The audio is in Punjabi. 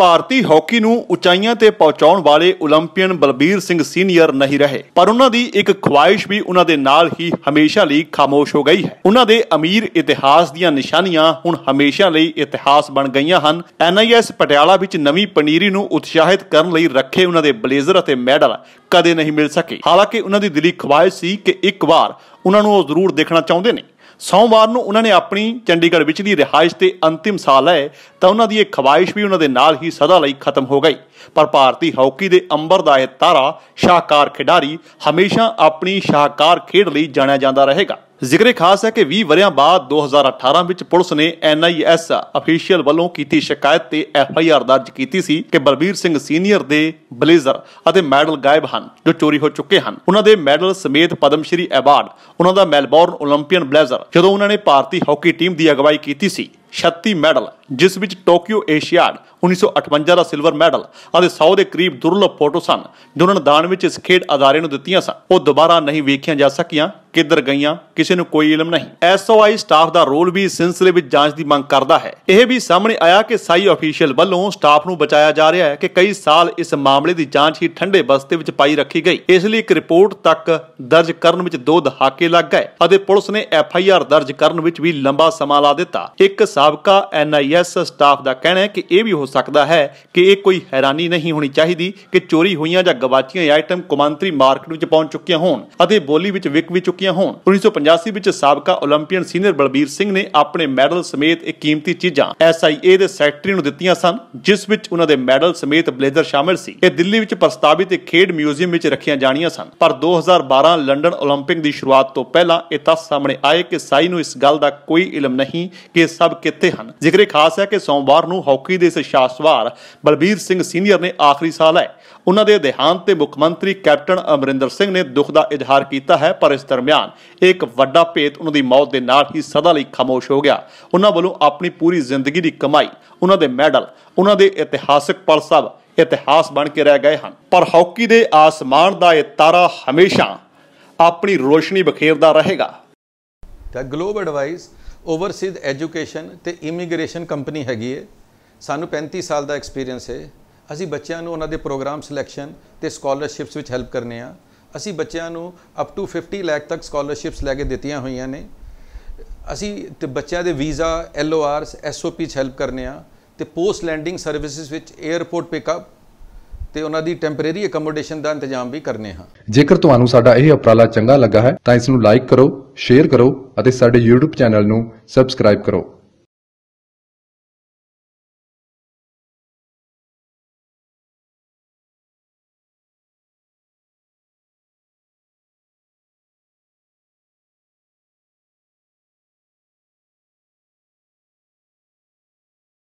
ਭਾਰਤੀ ਹਾਕੀ ਨੂੰ ਉਚਾਈਆਂ ਤੇ ਪਹੁੰਚਾਉਣ ਵਾਲੇ 올림ਪੀਅਨ ਬਲਬੀਰ ਸਿੰਘ ਸੀਨੀਅਰ ਨਹੀਂ ਰਹੇ ਪਰ ਉਹਨਾਂ ਦੀ ਇੱਕ ਖੁਆਇਸ਼ ਵੀ ਉਹਨਾਂ ਦੇ ਨਾਲ ਹੀ ਹਮੇਸ਼ਾ ਲਈ ਖਾਮੋਸ਼ ਹੋ ਗਈ ਹੈ ਉਹਨਾਂ ਦੇ ਅਮੀਰ ਇਤਿਹਾਸ ਦੀਆਂ ਨਿਸ਼ਾਨੀਆਂ ਹੁਣ ਹਮੇਸ਼ਾ ਲਈ ਇਤਿਹਾਸ ਬਣ ਗਈਆਂ ਹਨ ਐਨਆਈਐਸ ਪਟਿਆਲਾ ਵਿੱਚ ਨਵੀਂ ਪਨੀਰੀ ਨੂੰ ਉਤਸ਼ਾਹਿਤ ਕਰਨ ਲਈ ਰੱਖੇ ਉਹਨਾਂ ਦੇ ਬਲੇਜ਼ਰ ਅਤੇ ਮੈਡਲ ਕਦੇ ਨਹੀਂ ਮਿਲ ਸਕੇ ਹਾਲਾਂਕਿ ਉਹਨਾਂ ਦੀ ਦਿਲੀ ਖੁਆਇਸ਼ ਸੀ ਕਿ ਇੱਕ ਵਾਰ ਉਹਨਾਂ ਨੂੰ ਉਹ ਜ਼ਰੂਰ ਦੇਖਣਾ ਚਾਹੁੰਦੇ ਨੇ ਸੋਮਵਾਰ ਨੂੰ ਉਹਨਾਂ ਨੇ ਆਪਣੀ ਚੰਡੀਗੜ੍ਹ ਦੀ ਰਿਹਾਇਸ਼ ਤੇ ਅੰਤਿਮ ਸਾਲ ਹੈ ਤਾਂ ਉਹਨਾਂ ਦੀ ਇਹ ਖਵਾਇਸ਼ ਵੀ ਉਹਨਾਂ ਦੇ ਨਾਲ ਹੀ ਸਦਾ ਲਈ ਖਤਮ ਹੋ ਗਈ ਪਰ ਭਾਰਤੀ ਹਾਕੀ ਦੇ ਅੰਬਰ ਦਾ ਇਹ ਤਾਰਾ ਸ਼ਾਹਕਾਰ ਖਿਡਾਰੀ ਹਮੇਸ਼ਾ ਆਪਣੀ ਸ਼ਾਹਕਾਰ ਖੇਡ ਲਈ ਜਾਣਿਆ ਜਾਂਦਾ ਰਹੇਗਾ ਜ਼ਿਕਰ ਖਾਸ ਹੈ ਕਿ 20 ਵਰਿਆਂ ਬਾਅਦ 2018 ਵਿੱਚ ਪੁਲਿਸ ਨੇ ਐਨਆਈਐਸ ਅਫੀਸ਼ੀਅਲ ਵੱਲੋਂ ਕੀਤੀ ਸ਼ਿਕਾਇਤ ਤੇ ਐਫਆਈਆਰ ਦਰਜ ਕੀਤੀ ਸੀ ਕਿ ਬਲਬੀਰ ਸਿੰਘ ਸੀਨੀਅਰ ਦੇ ਬਲੇਜ਼ਰ ਅਤੇ ਮੈਡਲ ਗਾਇਬ ਹਨ ਜੋ ਚੋਰੀ ਹੋ ਚੁੱਕੇ ਹਨ ਉਹਨਾਂ ਦੇ ਮੈਡਲ ਸਮੇਤ ਪਦਮਸ਼੍ਰੀ ਐਵਾਰਡ ਅਵਾਰਡ ਉਹਨਾਂ ਦਾ ਮੈਲਬੌਰਨ 올ੰਪੀਅਨ ਬਲੇਜ਼ਰ ਜਦੋਂ ਉਹਨਾਂ ਨੇ ਭਾਰਤੀ ਹਾਕੀ ਟੀਮ ਦੀ ਅਗਵਾਈ ਕੀਤੀ ਸੀ 36 ਮੈਡਲ ਜਿਸ ਵਿੱਚ ਟੋਕੀਓ ਏਸ਼ੀਆਡ 1958 ਦਾ ਸਿਲਵਰ ਮੈਡਲ ਅਤੇ 100 ਦੇ ਕਰੀਬ ਦੁਰਲਭ ਫੋਟੋ ਸਨ ਜਿਨ੍ਹਾਂ ਨੇ ਦਾਨ ਵਿੱਚ ਇਸ ਖੇਡ ਅਦਾਰੇ ਨੂੰ ਦਿੱਤੀਆਂ ਸਨ ਉਹ ਦੁਬਾਰਾ ਨਹੀਂ ਵੇਖੀਆਂ ਜਾ ਸਕੀਆਂ ਕਿੱਧਰ ਗਈਆਂ ਕਿਸੇ ਨੂੰ ਕੋਈ ਇਲਮ ਨਹੀਂ ਐਸਓਆਈ ਸਟਾਫ ਦਾ ਰੋਲ ਵੀ ਸਿਲਸਿਲੇ ਵਿੱਚ ਜਾਂਚ ਦੀ ਮੰਗ ਕਰਦਾ ਹੈ ਇਹ ਵੀ ਸਾਹਮਣੇ ਆਇਆ ਕਿ ਸਾਈ ਅਫੀਸ਼ੀਅਲ ਵੱਲੋਂ ਸਟਾਫ ਨੂੰ ਬਚਾਇਆ ਜਾ ਰਿਹਾ ਹੈ ਕਿ ਕਈ ਸਾਲ ਇਸ ਮਾਮਲੇ ਦੀ ਜਾਂਚ ਹੀ ਠੰਡੇ ਬਸਤੇ ਵਿੱਚ ਪਾਈ ਰੱਖੀ ਗਈ ਇਸ ਲਈ ਇੱਕ ਰਿਪੋਰਟ ਤੱਕ ਦਰਜ ਕਰਨ ਵਿੱਚ ਦੋ ਦਹਾਕੇ ਲੱਗ ਗਏ ਅਤੇ ਪੁਲਿਸ ਨੇ ਐਫਆਈਆਰ ਦਰਜ ਕਰਨ ਵਿੱਚ ਵੀ ਲੰਬਾ ਸਮਾਂ ਲਾ ਦਿੱਤਾ ਇੱਕ ਸਾਬਕਾ ਐਨਆਈਐਸ ਸਟਾਫ ਦਾ ਕਹਿਣਾ ਹੈ ਕਿ ਇਹ ਵੀ ਹੋ ਸਕਦਾ ਹੈ ਕਿ ਇਹ ਕੋਈ ਹੈਰਾਨੀ ਨਹੀਂ ਹੋਣੀ ਚਾਹੀਦੀ ਕਿ ਚੋਰੀ ਹੋਈਆਂ ਜਾਂ ਗਵਾਚੀਆਂ ਆਈਟਮ ਕੁਮਾਂਤਰੀ ਮਾਰਕੀਟ ਵਿੱਚ ਪਹੁੰਚ ਚੁੱਕੀਆਂ ਹੋਣ ਅਤੇ ਬੋਲੀ ਵਿੱਚ ਵਿਕ ਵੀ ਚੁੱਕੀਆਂ ਹੋਣ 1985 ਵਿੱਚ ਸਾਬਕਾ 올ੰਪੀਅਨ ਸੀਨੀਅਰ ਬਲਬੀਰ ਸਿੰਘ ਨੇ ਆਪਣੇ ਮੈਡਲ ਸਮੇਤ ਇੱਕ ਕੀਮਤੀ ਚੀਜ਼ਾਂ ਐਸਆਈਏ ਦੇ ਸੈਕਟਰੀ ਨੂੰ ਦਿੱਤੀਆਂ ਸਨ ਜਿਸ ਵਿੱਚ ਉਹਨਾਂ ਦੇ ਮੈਡਲ ਸਮੇਤ ਬਲੇਜ਼ਰ ਸ਼ਾਮਲ ਸੀ ਇਹ ਦਿੱਲੀ ਵਿੱਚ ਪ੍ਰਸਤਾਵਿਤ ਇੱਕ ਖੇਡ ਮਿਊਜ਼ੀਅਮ ਵਿੱਚ ਰੱਖੀਆਂ ਜਾਣੀਆਂ ਸਨ ਪਰ 2012 ਲੰਡਨ 올림픽 ਦੀ ਸ਼ੁਰੂਆਤ ਤੋਂ ਪਹਿਲਾਂ ਇਹ ਤੱਥ ਸਾਹਮਣੇ ਆਏ ਕਿ ਸਾਈ ਨੂੰ ਇਸ ਗੱਲ ਦਾ ਕੋਈ ਇਲਮ ਨਹੀਂ ਕਿ ਸਭ ਕਿੱਥੇ ਹਨ ਜ਼ਿਕਰ ਖਾਸ ਹੈ ਕਿ ਸੋਮਵਾਰ ਨੂੰ ਹਾਕੀ ਦੇ ਇਸ ਸ਼ਾਸਵਾਰ ਬਲਬੀਰ ਸਿੰਘ ਸੀਨੀਅਰ ਨੇ ਆਖਰੀ ਸਾਲ ਹੈ ਉਹਨਾਂ ਦੇ ਦੇਹਾਂਤ ਤੇ ਮੁੱਖ ਮੰਤਰੀ ਕੈਪਟਨ ਅਮਰਿੰਦਰ ਸਿੰਘ ਨੇ ਦੁੱਖ ਦਾ ਇਜ਼ਹਾਰ ਕੀਤਾ ਹੈ ਪਰ ਇਸ ਦਰਮਿਆਨ ਇੱਕ ਵੱਡਾ ਭੇਤ ਉਹਨਾਂ ਦੀ ਮੌਤ ਦੇ ਨਾਲ ਹੀ ਸਦਾ ਲਈ ਖਾਮੋਸ਼ ਹੋ ਗਿਆ ਉਹਨਾਂ ਵੱਲੋਂ ਆਪਣੀ ਪੂਰੀ ਜ਼ਿੰਦਗੀ ਦੀ ਕਮਾਈ ਉਹਨਾਂ ਦੇ ਮੈਡਲ ਉਹਨਾਂ ਦੇ ਇਤਿਹਾਸਕ ਪਲ ਸਭ ਇਤਿਹਾਸ ਬਣ ਕੇ ਰਹਿ ਗਏ ਹਨ ਪਰ ਹਾਕੀ ਦੇ ਆਸਮਾਨ ਦਾ ਇਹ ਤਾਰਾ ਹਮੇਸ਼ਾ ਆਪਣੀ ਰੋਸ਼ਨੀ ਬਖੇਰਦਾ ਰਹੇਗਾ ਤਾਂ ਗਲੋਬ ਐਡਵਾਈਸ ਓਵਰਸੀਜ਼ ਐਜੂਕੇਸ਼ਨ ਤੇ ਇਮੀਗ੍ਰੇਸ਼ਨ ਕੰਪਨੀ ਹੈਗੀ ਹੈ ਸਾਨੂੰ 35 ਸਾਲ ਦਾ ਐਕਸਪੀਰੀਅੰਸ ਹੈ ਅਸੀਂ ਬੱਚਿਆਂ ਨੂੰ ਉਹਨਾਂ ਦੇ ਪ੍ਰੋਗਰਾਮ ਸਿਲੈਕਸ਼ਨ ਤੇ ਸਕਾਲਰਸ਼ਿਪਸ ਵਿੱਚ ਹੈਲਪ ਕਰਨੇ ਆ ਅਸੀਂ ਬੱਚਿਆਂ ਨੂੰ ਅਪ ਟੂ 50 ਲੱਖ ਤੱਕ ਸਕਾਲਰਸ਼ਿਪਸ ਲੈ ਕੇ ਦਿੱਤੀਆਂ ਹੋਈਆਂ ਨੇ ਅਸੀਂ ਤੇ ਬੱਚਿਆਂ ਦੇ ਵੀਜ਼ਾ ਐਲਓਆਰਸ ਪੀ ਚ ਹੈਲਪ ਕਰਨੇ ਆ ਤੇ ਪੋਸਟ ਲੈਂਡਿੰਗ ਸਰਵਿਸਿਜ਼ ਵਿੱਚ 에ਅਰਪੋਰਟ ਪਿਕਅਪ ਤੇ ਉਹਨਾਂ ਦੀ ਟੈਂਪਰੇਰੀ ਅਕਮੋਡੇਸ਼ਨ ਦਾ ਇੰਤਜ਼ਾਮ ਵੀ ਕਰਨੇ ਹਾਂ ਜੇਕਰ ਤੁਹਾਨੂੰ ਸਾਡਾ ਇਹ ਉਪਰਾਲਾ ਚੰਗਾ ਲੱਗਾ ਹੈ ਤਾਂ ਇਸ ਨੂੰ ਲਾਈਕ ਕਰੋ ਸ਼ੇਅਰ ਕਰੋ ਅਤੇ ਸਾਡੇ YouTube ਚੈਨਲ ਨੂੰ ਸਬਸਕ੍ਰਾਈਬ ਕਰੋ